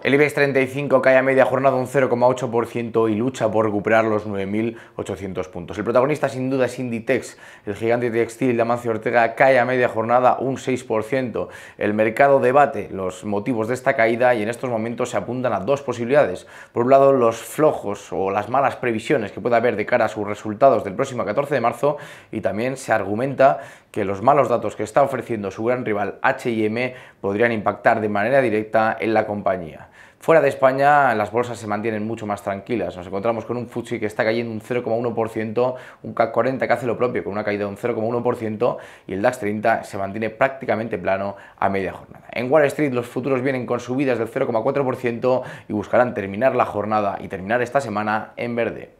El IBEX 35 cae a media jornada un 0,8% y lucha por recuperar los 9.800 puntos. El protagonista sin duda es Inditex. El gigante textil Amancio Ortega cae a media jornada un 6%. El mercado debate los motivos de esta caída y en estos momentos se apuntan a dos posibilidades. Por un lado, los flojos o las malas previsiones que pueda haber de cara a sus resultados del próximo 14 de marzo y también se argumenta que los malos datos que está ofreciendo su gran rival HM podrían impactar de manera directa en la compañía. Fuera de España las bolsas se mantienen mucho más tranquilas. Nos encontramos con un Fuji que está cayendo un 0,1%, un CAC 40 que hace lo propio con una caída de un 0,1% y el DAX 30 se mantiene prácticamente plano a media jornada. En Wall Street los futuros vienen con subidas del 0,4% y buscarán terminar la jornada y terminar esta semana en verde.